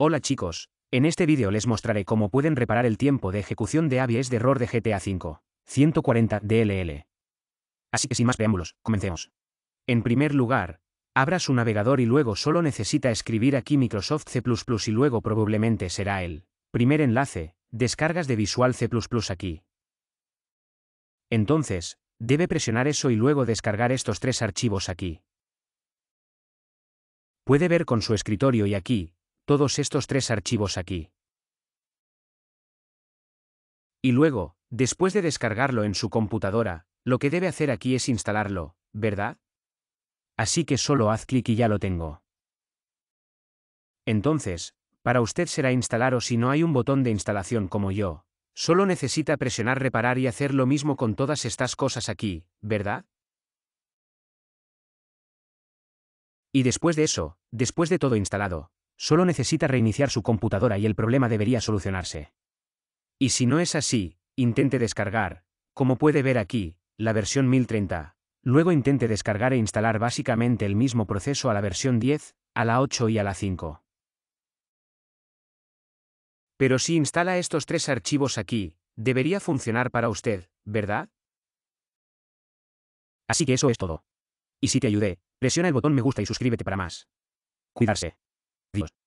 Hola chicos, en este vídeo les mostraré cómo pueden reparar el tiempo de ejecución de AVIES de error de GTA V, 140 DLL. Así que sin más preámbulos, comencemos. En primer lugar, abra su navegador y luego solo necesita escribir aquí Microsoft C++ y luego probablemente será el primer enlace, descargas de Visual C++ aquí. Entonces, debe presionar eso y luego descargar estos tres archivos aquí. Puede ver con su escritorio y aquí, todos estos tres archivos aquí. Y luego, después de descargarlo en su computadora, lo que debe hacer aquí es instalarlo, ¿verdad? Así que solo haz clic y ya lo tengo. Entonces, para usted será instalar o si no hay un botón de instalación como yo, solo necesita presionar reparar y hacer lo mismo con todas estas cosas aquí, ¿verdad? Y después de eso, después de todo instalado, Solo necesita reiniciar su computadora y el problema debería solucionarse. Y si no es así, intente descargar, como puede ver aquí, la versión 1030. Luego intente descargar e instalar básicamente el mismo proceso a la versión 10, a la 8 y a la 5. Pero si instala estos tres archivos aquí, debería funcionar para usted, ¿verdad? Así que eso es todo. Y si te ayudé, presiona el botón me gusta y suscríbete para más. Cuidarse. Gracias. Pues